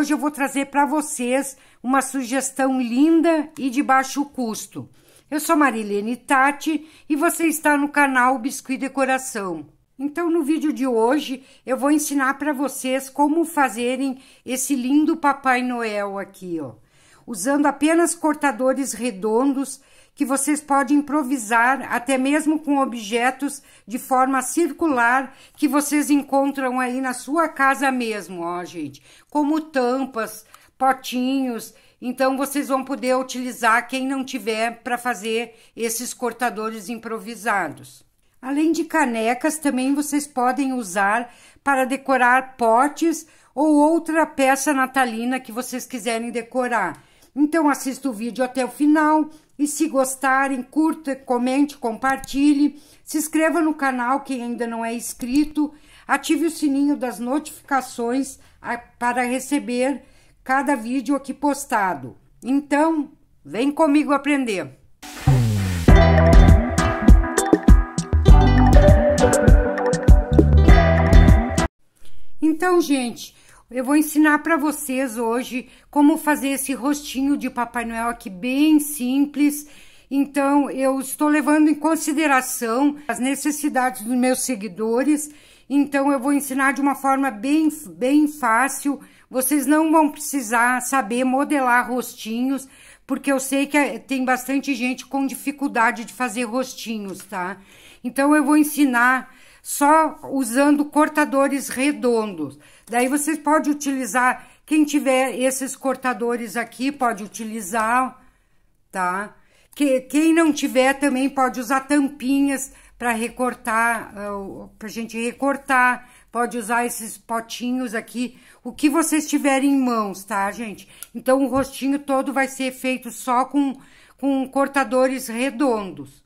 hoje eu vou trazer para vocês uma sugestão linda e de baixo custo. Eu sou Marilene Tati e você está no canal Biscuit Decoração. Então, no vídeo de hoje, eu vou ensinar para vocês como fazerem esse lindo Papai Noel aqui, ó. Usando apenas cortadores redondos que vocês podem improvisar, até mesmo com objetos de forma circular que vocês encontram aí na sua casa mesmo, ó, gente. Como tampas, potinhos. Então, vocês vão poder utilizar quem não tiver para fazer esses cortadores improvisados. Além de canecas, também vocês podem usar para decorar potes ou outra peça natalina que vocês quiserem decorar. Então, assista o vídeo até o final e se gostarem, curta, comente, compartilhe, se inscreva no canal quem ainda não é inscrito, ative o sininho das notificações para receber cada vídeo aqui postado. Então, vem comigo aprender! Então, gente, eu vou ensinar para vocês hoje como fazer esse rostinho de Papai Noel aqui bem simples. Então, eu estou levando em consideração as necessidades dos meus seguidores. Então, eu vou ensinar de uma forma bem, bem fácil. Vocês não vão precisar saber modelar rostinhos, porque eu sei que eh, tem bastante gente com dificuldade de fazer rostinhos, tá? Então, eu vou ensinar só usando cortadores redondos. Daí vocês podem utilizar, quem tiver esses cortadores aqui pode utilizar, tá? Que, quem não tiver também pode usar tampinhas para recortar, ah, para gente recortar. Pode usar esses potinhos aqui, o que vocês tiverem em mãos, tá, gente? Então, o rostinho todo vai ser feito só com, com cortadores redondos.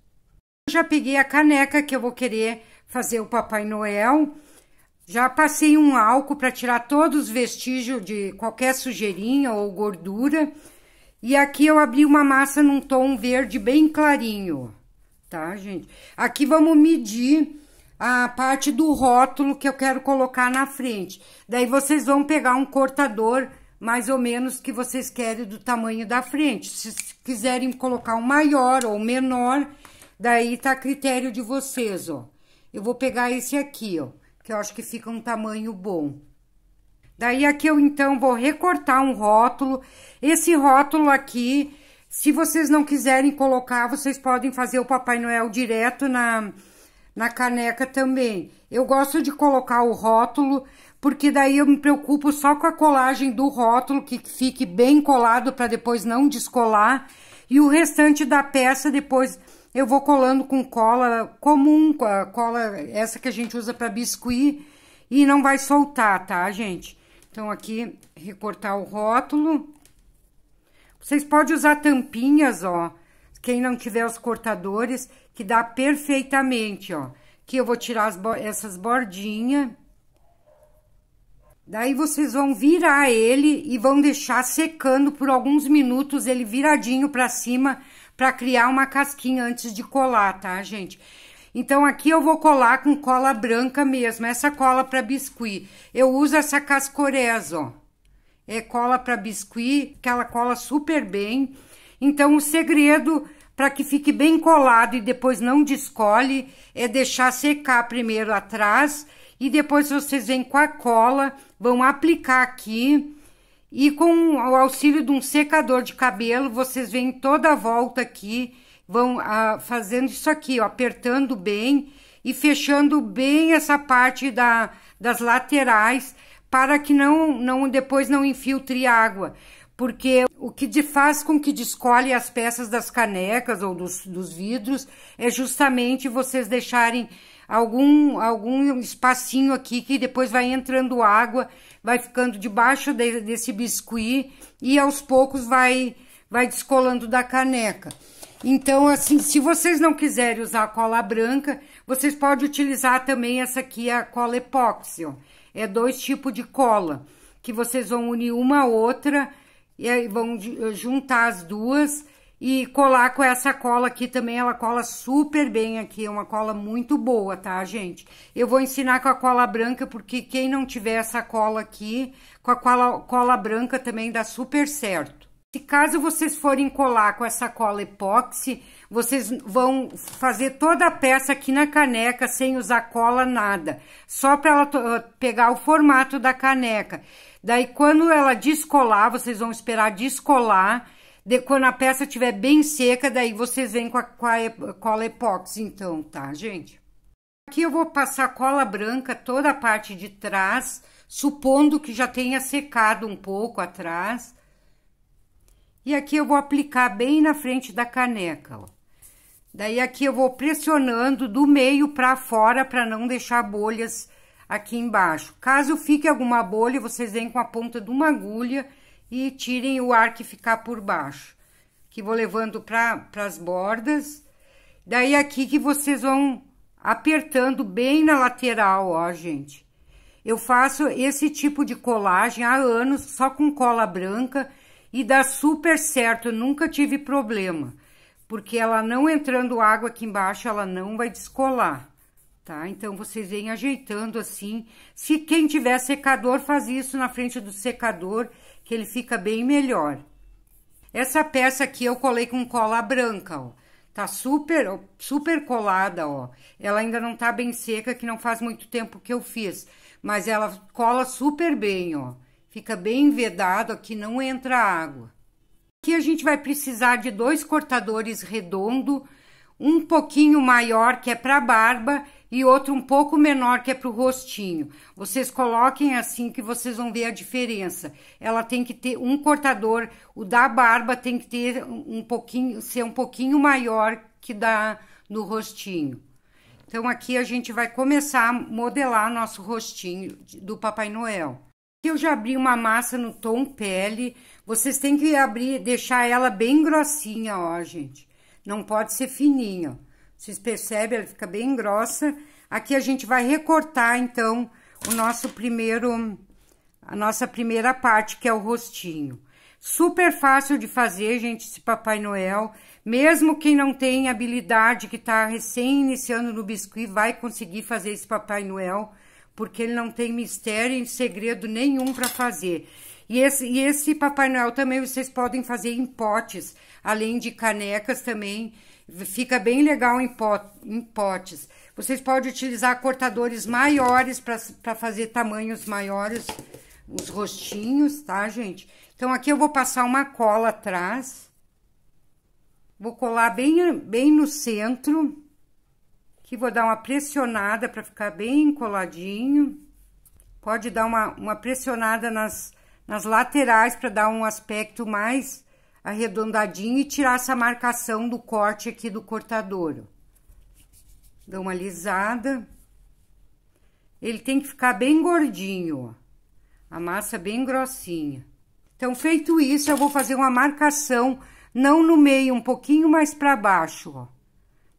Eu já peguei a caneca que eu vou querer fazer o Papai Noel. Já passei um álcool para tirar todos os vestígios de qualquer sujeirinha ou gordura. E aqui eu abri uma massa num tom verde bem clarinho, tá, gente? Aqui vamos medir a parte do rótulo que eu quero colocar na frente. Daí vocês vão pegar um cortador mais ou menos que vocês querem do tamanho da frente. Se quiserem colocar um maior ou menor, daí tá a critério de vocês, ó. Eu vou pegar esse aqui, ó que eu acho que fica um tamanho bom. Daí aqui eu então vou recortar um rótulo. Esse rótulo aqui, se vocês não quiserem colocar, vocês podem fazer o Papai Noel direto na, na caneca também. Eu gosto de colocar o rótulo, porque daí eu me preocupo só com a colagem do rótulo, que fique bem colado para depois não descolar. E o restante da peça depois eu vou colando com cola comum, a cola essa que a gente usa para biscuit e não vai soltar, tá, gente? Então, aqui, recortar o rótulo. Vocês podem usar tampinhas, ó, quem não tiver os cortadores, que dá perfeitamente, ó. Que eu vou tirar as, essas bordinhas. Daí vocês vão virar ele e vão deixar secando por alguns minutos ele viradinho para cima para criar uma casquinha antes de colar, tá, gente? Então, aqui eu vou colar com cola branca mesmo, essa cola para biscuit. Eu uso essa cascorez, ó. É cola para biscuit, que ela cola super bem. Então, o segredo para que fique bem colado e depois não descole é deixar secar primeiro atrás e depois vocês vêm com a cola, vão aplicar aqui e com o auxílio de um secador de cabelo, vocês vêm toda a volta aqui, vão ah, fazendo isso aqui, ó, apertando bem e fechando bem essa parte da, das laterais para que não, não depois não infiltre água. Porque o que faz com que descolhe as peças das canecas ou dos, dos vidros é justamente vocês deixarem algum, algum espacinho aqui que depois vai entrando água vai ficando debaixo de, desse biscuit e aos poucos vai, vai descolando da caneca. Então, assim, se vocês não quiserem usar a cola branca, vocês podem utilizar também essa aqui, a cola epóxi. Ó. É dois tipos de cola, que vocês vão unir uma a outra e aí vão juntar as duas e colar com essa cola aqui também, ela cola super bem aqui, é uma cola muito boa, tá, gente? Eu vou ensinar com a cola branca, porque quem não tiver essa cola aqui, com a cola, cola branca também dá super certo. Se caso vocês forem colar com essa cola epóxi, vocês vão fazer toda a peça aqui na caneca sem usar cola nada, só para ela ah, pegar o formato da caneca. Daí quando ela descolar, vocês vão esperar descolar de, quando a peça estiver bem seca, daí vocês vêm com a, com a cola epóxi, então, tá, gente? Aqui eu vou passar cola branca toda a parte de trás, supondo que já tenha secado um pouco atrás. E aqui eu vou aplicar bem na frente da caneca, ó. Daí aqui eu vou pressionando do meio para fora para não deixar bolhas aqui embaixo. Caso fique alguma bolha, vocês vêm com a ponta de uma agulha e tirem o ar que ficar por baixo, que vou levando para as bordas. Daí aqui que vocês vão apertando bem na lateral, ó, gente. Eu faço esse tipo de colagem há anos, só com cola branca, e dá super certo, nunca tive problema. Porque ela não entrando água aqui embaixo, ela não vai descolar tá? Então, vocês vêm ajeitando assim. Se quem tiver secador, faz isso na frente do secador que ele fica bem melhor. Essa peça aqui eu colei com cola branca, ó. Tá super, super colada, ó. Ela ainda não tá bem seca, que não faz muito tempo que eu fiz. Mas ela cola super bem, ó. Fica bem vedado, aqui não entra água. Aqui a gente vai precisar de dois cortadores redondo, um pouquinho maior que é para barba e outro um pouco menor que é para o rostinho. Vocês coloquem assim que vocês vão ver a diferença. Ela tem que ter um cortador, o da barba tem que ter um pouquinho, ser um pouquinho maior que da no rostinho. Então aqui a gente vai começar a modelar nosso rostinho do Papai Noel. Eu já abri uma massa no tom pele. Vocês têm que abrir, deixar ela bem grossinha, ó, gente. Não pode ser fininha. Vocês percebem, ela fica bem grossa. Aqui a gente vai recortar, então, o nosso primeiro, a nossa primeira parte, que é o rostinho. Super fácil de fazer, gente, esse Papai Noel. Mesmo quem não tem habilidade, que tá recém iniciando no biscuit, vai conseguir fazer esse Papai Noel, porque ele não tem mistério e segredo nenhum para fazer. E esse, e esse Papai Noel também vocês podem fazer em potes, além de canecas também. Fica bem legal em, pot, em potes. Vocês podem utilizar cortadores maiores para fazer tamanhos maiores, os rostinhos, tá, gente? Então, aqui eu vou passar uma cola atrás. Vou colar bem, bem no centro. Que vou dar uma pressionada para ficar bem coladinho. Pode dar uma, uma pressionada nas nas laterais para dar um aspecto mais arredondadinho e tirar essa marcação do corte aqui do cortador. Dá uma lisada. Ele tem que ficar bem gordinho, ó. A massa bem grossinha. Então, feito isso, eu vou fazer uma marcação, não no meio, um pouquinho mais para baixo, ó.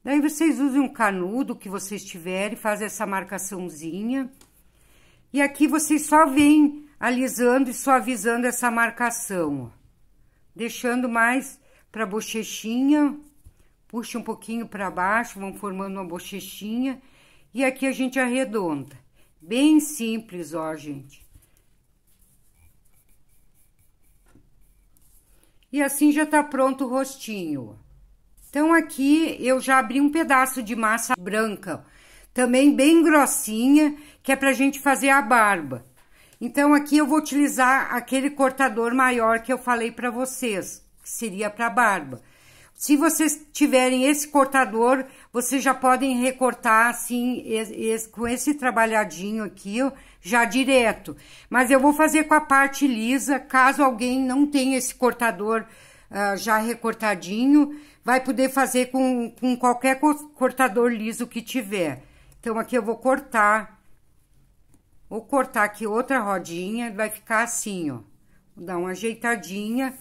Daí, vocês usem um canudo que vocês tiverem, fazem essa marcaçãozinha. E aqui, vocês só vêm alisando e suavizando essa marcação. Deixando mais para a bochechinha, puxa um pouquinho para baixo, vão formando uma bochechinha. E aqui a gente arredonda. Bem simples, ó, gente. E assim já tá pronto o rostinho. Então, aqui eu já abri um pedaço de massa branca, também bem grossinha, que é pra gente fazer a barba. Então, aqui eu vou utilizar aquele cortador maior que eu falei para vocês, que seria para barba. Se vocês tiverem esse cortador, vocês já podem recortar assim, esse, com esse trabalhadinho aqui, ó, já direto. Mas eu vou fazer com a parte lisa, caso alguém não tenha esse cortador uh, já recortadinho, vai poder fazer com, com qualquer cortador liso que tiver. Então, aqui eu vou cortar Vou cortar aqui outra rodinha, vai ficar assim, ó. Vou dar uma ajeitadinha.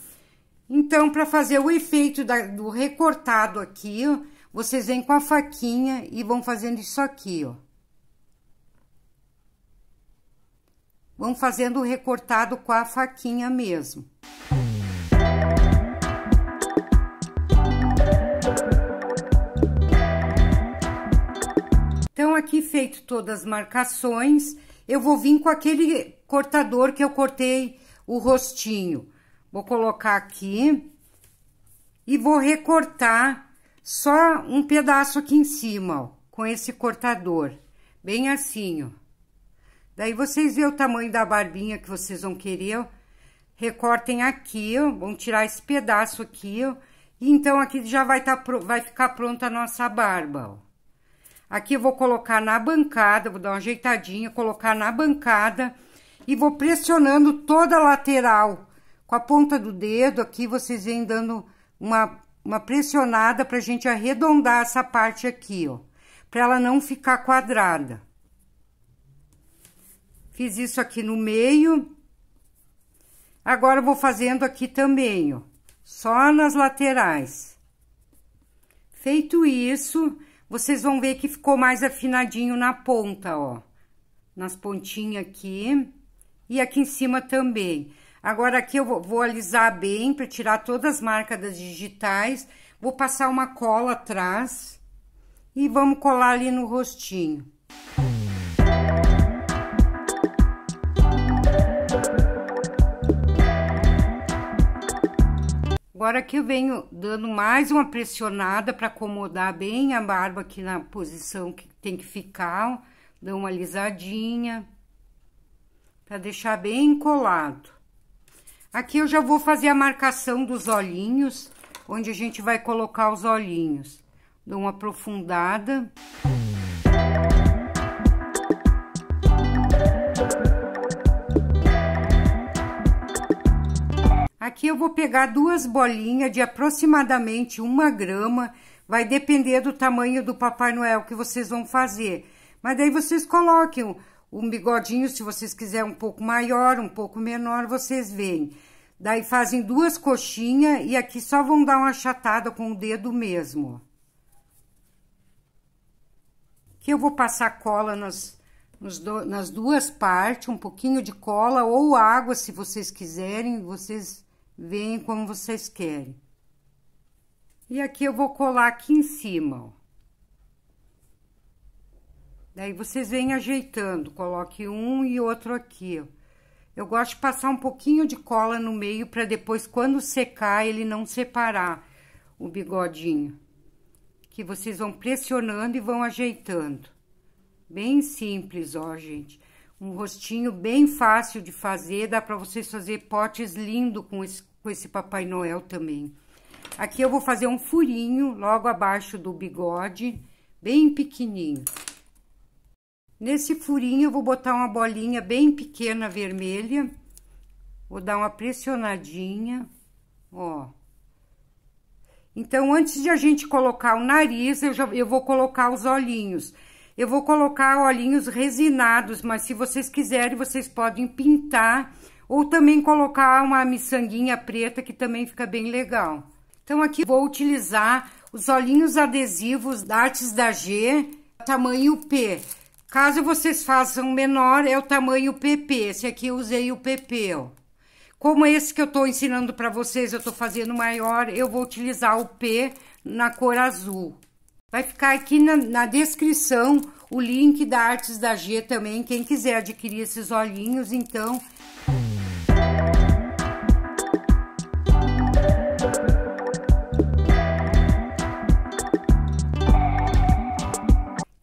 Então, para fazer o efeito da, do recortado aqui, ó, vocês vêm com a faquinha e vão fazendo isso aqui, ó. Vão fazendo o recortado com a faquinha mesmo. Então, aqui feito todas as marcações, eu vou vir com aquele cortador que eu cortei o rostinho. Vou colocar aqui e vou recortar só um pedaço aqui em cima, ó, com esse cortador, bem assim, ó. Daí vocês vê o tamanho da barbinha que vocês vão querer, ó. recortem aqui, ó, vão tirar esse pedaço aqui, ó, e então aqui já vai, tá, vai ficar pronta a nossa barba, ó. Aqui eu vou colocar na bancada, vou dar uma ajeitadinha, colocar na bancada e vou pressionando toda a lateral com a ponta do dedo. Aqui vocês vêm dando uma, uma pressionada pra gente arredondar essa parte aqui, ó, pra ela não ficar quadrada. Fiz isso aqui no meio. Agora vou fazendo aqui também, ó, só nas laterais. Feito isso, vocês vão ver que ficou mais afinadinho na ponta, ó. Nas pontinhas aqui e aqui em cima também. Agora aqui eu vou, alisar bem para tirar todas as marcas das digitais. Vou passar uma cola atrás e vamos colar ali no rostinho. Agora que eu venho dando mais uma pressionada para acomodar bem a barba aqui na posição que tem que ficar, dou uma alisadinha, para deixar bem colado. Aqui eu já vou fazer a marcação dos olhinhos, onde a gente vai colocar os olhinhos. Dou uma aprofundada. Aqui eu vou pegar duas bolinhas de aproximadamente uma grama, vai depender do tamanho do Papai Noel que vocês vão fazer. Mas daí vocês coloquem um bigodinho, se vocês quiserem um pouco maior, um pouco menor, vocês veem. Daí fazem duas coxinhas e aqui só vão dar uma achatada com o dedo mesmo. Aqui eu vou passar cola nas, nas duas partes, um pouquinho de cola ou água, se vocês quiserem, vocês Vem como vocês querem. E aqui eu vou colar aqui em cima, ó. Daí vocês vêm ajeitando, coloque um e outro aqui, ó. Eu gosto de passar um pouquinho de cola no meio para depois, quando secar, ele não separar o bigodinho. Que vocês vão pressionando e vão ajeitando. Bem simples, ó, gente um rostinho bem fácil de fazer, dá para vocês fazer potes lindo com esse, com esse Papai Noel também. Aqui eu vou fazer um furinho logo abaixo do bigode, bem pequenininho. Nesse furinho eu vou botar uma bolinha bem pequena vermelha, vou dar uma pressionadinha, ó. Então, antes de a gente colocar o nariz, eu, já, eu vou colocar os olhinhos. Eu vou colocar olhinhos resinados, mas se vocês quiserem, vocês podem pintar ou também colocar uma miçanguinha preta, que também fica bem legal. Então, aqui vou utilizar os olhinhos adesivos da Artes da G, tamanho P. Caso vocês façam menor, é o tamanho PP. Esse aqui eu usei o PP, ó. Como esse que eu tô ensinando para vocês, eu tô fazendo maior, eu vou utilizar o P na cor azul. Vai ficar aqui na, na descrição o link da Artes da G também, quem quiser adquirir esses olhinhos, então...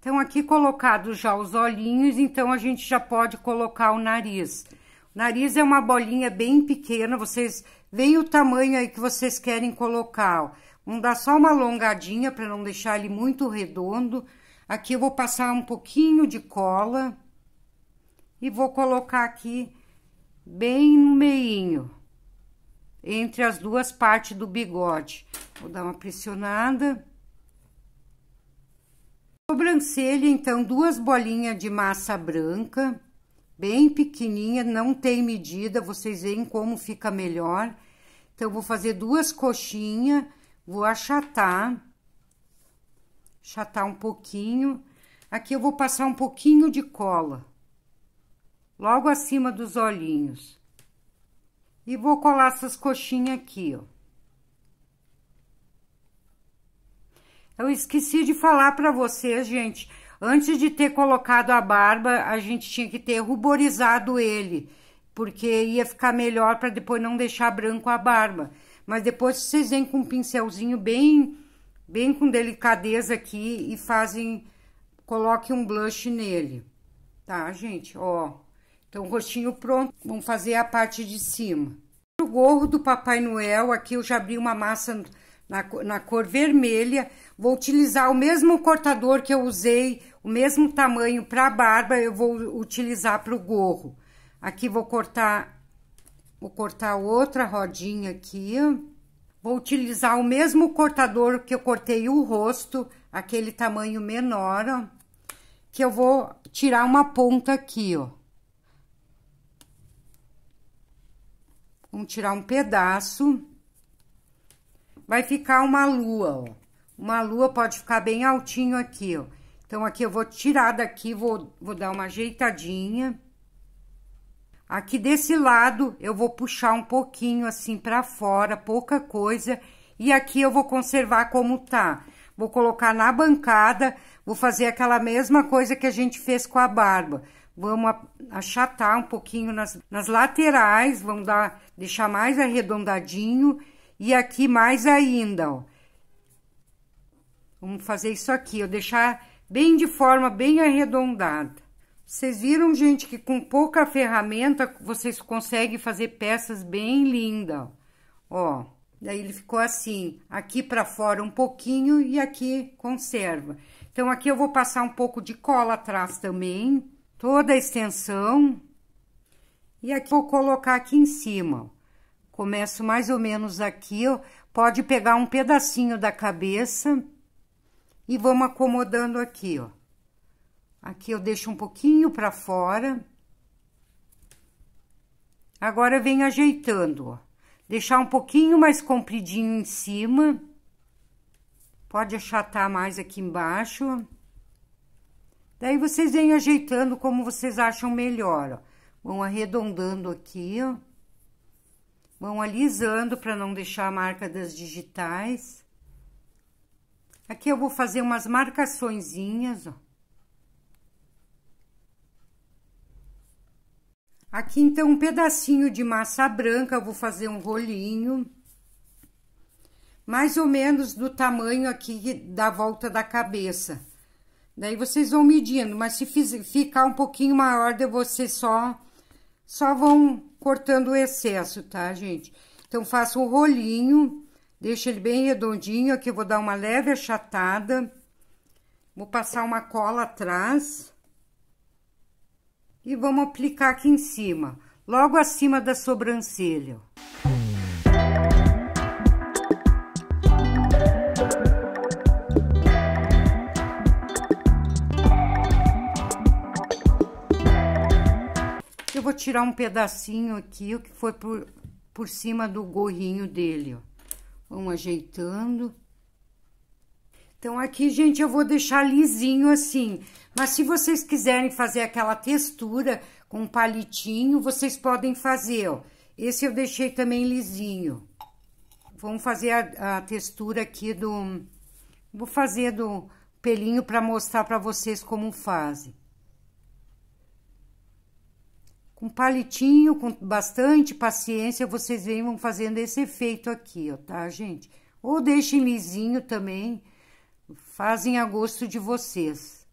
Então, aqui colocados já os olhinhos, então a gente já pode colocar o nariz. O nariz é uma bolinha bem pequena, vocês veem o tamanho aí que vocês querem colocar, ó. Vamos dar só uma alongadinha para não deixar ele muito redondo. Aqui eu vou passar um pouquinho de cola e vou colocar aqui bem no meinho, entre as duas partes do bigode. Vou dar uma pressionada. Sobrancelha, então, duas bolinhas de massa branca, bem pequenininha, não tem medida, vocês veem como fica melhor. Então, vou fazer duas coxinhas Vou achatar, achatar um pouquinho. Aqui eu vou passar um pouquinho de cola, logo acima dos olhinhos. E vou colar essas coxinhas aqui, ó. Eu esqueci de falar para vocês, gente. Antes de ter colocado a barba, a gente tinha que ter ruborizado ele, porque ia ficar melhor para depois não deixar branco a barba mas depois vocês vêm com um pincelzinho bem, bem com delicadeza aqui e fazem, coloque um blush nele, tá, gente? Ó, então rostinho pronto, vamos fazer a parte de cima. O gorro do Papai Noel, aqui eu já abri uma massa na, na cor vermelha, vou utilizar o mesmo cortador que eu usei, o mesmo tamanho para a barba, eu vou utilizar para o gorro. Aqui vou cortar Vou cortar outra rodinha aqui. Vou utilizar o mesmo cortador que eu cortei o rosto, aquele tamanho menor, que eu vou tirar uma ponta aqui, ó. Vamos tirar um pedaço. Vai ficar uma lua, ó. Uma lua pode ficar bem altinho aqui, ó. Então, aqui eu vou tirar daqui, vou, vou dar uma ajeitadinha. Aqui desse lado, eu vou puxar um pouquinho assim pra fora, pouca coisa. E aqui eu vou conservar como tá. Vou colocar na bancada, vou fazer aquela mesma coisa que a gente fez com a barba. Vamos achatar um pouquinho nas, nas laterais, vamos dar, deixar mais arredondadinho. E aqui mais ainda, ó. Vamos fazer isso aqui, eu deixar bem de forma bem arredondada. Vocês viram, gente, que com pouca ferramenta vocês conseguem fazer peças bem lindas, ó. Daí ele ficou assim, aqui para fora um pouquinho e aqui conserva. Então, aqui eu vou passar um pouco de cola atrás também, toda a extensão. E aqui vou colocar aqui em cima. Começo mais ou menos aqui, ó. Pode pegar um pedacinho da cabeça e vamos acomodando aqui, ó. Aqui eu deixo um pouquinho para fora. Agora vem ajeitando, ó. Deixar um pouquinho mais compridinho em cima. Pode achatar mais aqui embaixo. Daí vocês vêm ajeitando como vocês acham melhor, ó. Vão arredondando aqui, ó. Vão alisando para não deixar a marca das digitais. Aqui eu vou fazer umas marcaçõezinhas, ó. Aqui, então, um pedacinho de massa branca, eu vou fazer um rolinho. Mais ou menos do tamanho aqui da volta da cabeça. Daí, vocês vão medindo, mas se ficar um pouquinho maior, de vocês só, só vão cortando o excesso, tá, gente? Então, faço um rolinho, deixo ele bem redondinho. Aqui, eu vou dar uma leve achatada. Vou passar uma cola atrás e vamos aplicar aqui em cima, logo acima da sobrancelha. Eu vou tirar um pedacinho aqui, o que foi por, por cima do gorrinho dele, ó. Vamos ajeitando. Então, aqui, gente, eu vou deixar lisinho assim. Mas se vocês quiserem fazer aquela textura com palitinho, vocês podem fazer, ó. Esse eu deixei também lisinho. Vamos fazer a, a textura aqui do... Vou fazer do pelinho para mostrar para vocês como fazem. Com palitinho, com bastante paciência, vocês vêm vão fazendo esse efeito aqui, ó, tá, gente? Ou deixem lisinho também Fazem a gosto de vocês.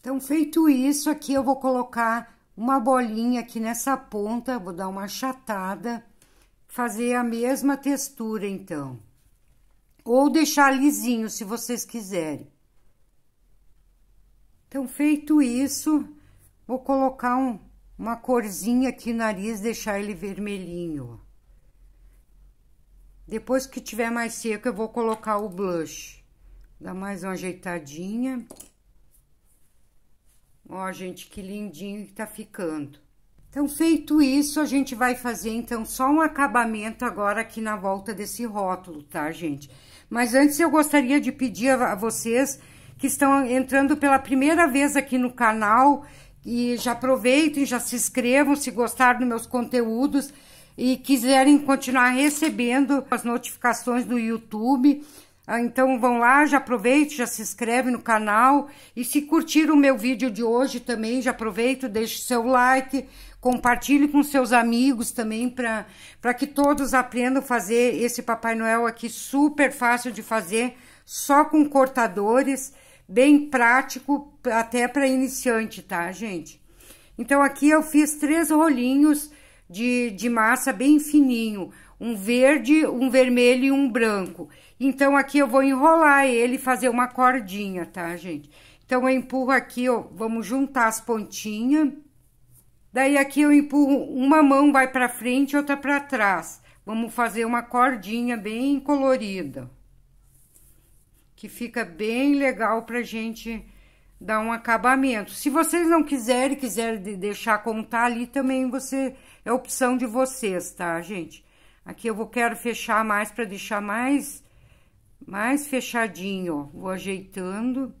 Então, feito isso, aqui eu vou colocar uma bolinha aqui nessa ponta, vou dar uma achatada, fazer a mesma textura, então. Ou deixar lisinho, se vocês quiserem. Então, feito isso, vou colocar um, uma corzinha aqui no nariz, deixar ele vermelhinho. Depois que tiver mais seco, eu vou colocar o blush. Dá mais uma ajeitadinha. Ó, gente, que lindinho que tá ficando. Então, feito isso, a gente vai fazer, então, só um acabamento agora aqui na volta desse rótulo, tá, gente? Mas antes, eu gostaria de pedir a vocês que estão entrando pela primeira vez aqui no canal e já aproveitem, já se inscrevam se gostaram dos meus conteúdos e quiserem continuar recebendo as notificações do YouTube. Ah, então vão lá, já aproveite, já se inscreve no canal e se curtir o meu vídeo de hoje também, já aproveito, deixe seu like, compartilhe com seus amigos também para que todos aprendam a fazer esse Papai Noel aqui super fácil de fazer, só com cortadores bem prático até para iniciante, tá, gente? Então, aqui eu fiz três rolinhos de, de massa bem fininho, um verde, um vermelho e um branco. Então, aqui eu vou enrolar ele e fazer uma cordinha, tá, gente? Então, eu empurro aqui, ó, vamos juntar as pontinhas. Daí, aqui eu empurro, uma mão vai pra frente, outra pra trás. Vamos fazer uma cordinha bem colorida que fica bem legal para gente dar um acabamento. Se vocês não quiserem, quiserem deixar como tá ali, também você é opção de vocês, tá, gente? Aqui eu vou quero fechar mais para deixar mais mais fechadinho, ó. Vou ajeitando.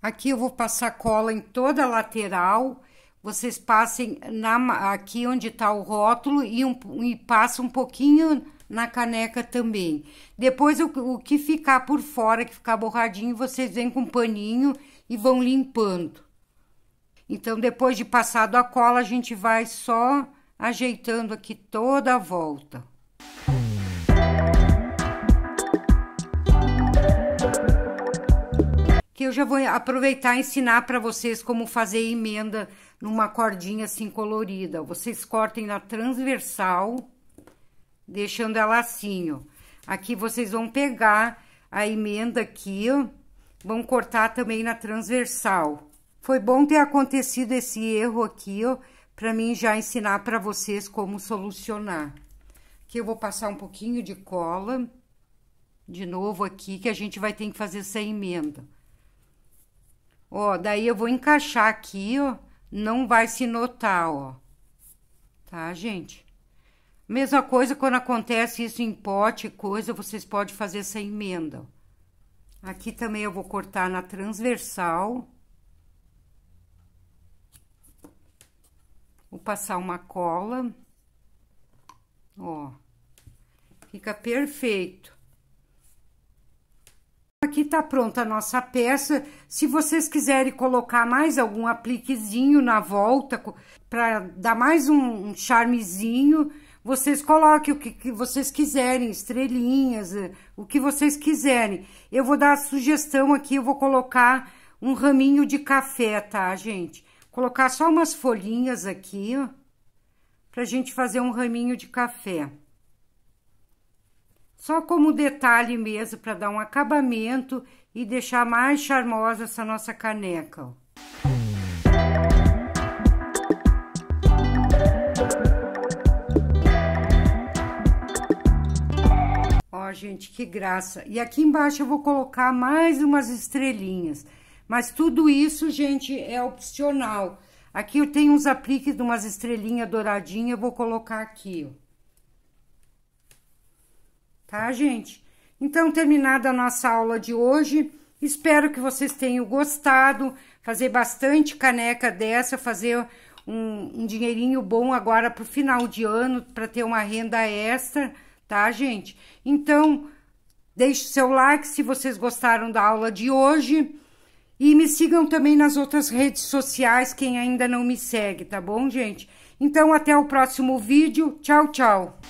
Aqui eu vou passar cola em toda a lateral. Vocês passem na, aqui onde tá o rótulo e, um, e passa um pouquinho na caneca também. Depois, o, o que ficar por fora, que ficar borradinho, vocês vêm com paninho e vão limpando. Então, depois de passado a cola, a gente vai só ajeitando aqui toda a volta. Que eu já vou aproveitar e ensinar para vocês como fazer emenda numa cordinha assim colorida. Vocês cortem na transversal deixando assim, ó. Aqui vocês vão pegar a emenda aqui, vão cortar também na transversal. Foi bom ter acontecido esse erro aqui, ó, para mim já ensinar para vocês como solucionar. Aqui eu vou passar um pouquinho de cola, de novo aqui, que a gente vai ter que fazer essa emenda. Ó, daí eu vou encaixar aqui, ó, não vai se notar, ó. Tá, gente? Mesma coisa quando acontece isso em pote, coisa, vocês podem fazer essa emenda. Aqui também eu vou cortar na transversal. Vou passar uma cola. Ó. Fica perfeito. Aqui tá pronta a nossa peça. Se vocês quiserem colocar mais algum apliquezinho na volta, para dar mais um, um charmezinho vocês coloquem o que, que vocês quiserem, estrelinhas, eh, o que vocês quiserem. Eu vou dar a sugestão aqui, eu vou colocar um raminho de café, tá, gente? Colocar só umas folhinhas aqui, ó, pra gente fazer um raminho de café. Só como detalhe mesmo, para dar um acabamento e deixar mais charmosa essa nossa caneca, ó. gente, que graça. E aqui embaixo eu vou colocar mais umas estrelinhas. Mas tudo isso, gente, é opcional. Aqui eu tenho uns apliques de umas estrelinhas douradinhas, eu vou colocar aqui, ó. Tá, gente? Então, terminada a nossa aula de hoje, espero que vocês tenham gostado. Fazer bastante caneca dessa, fazer um, um dinheirinho bom agora pro final de ano, para ter uma renda extra tá, gente? Então, deixe seu like se vocês gostaram da aula de hoje. E me sigam também nas outras redes sociais, quem ainda não me segue, tá bom, gente? Então, até o próximo vídeo. Tchau, tchau.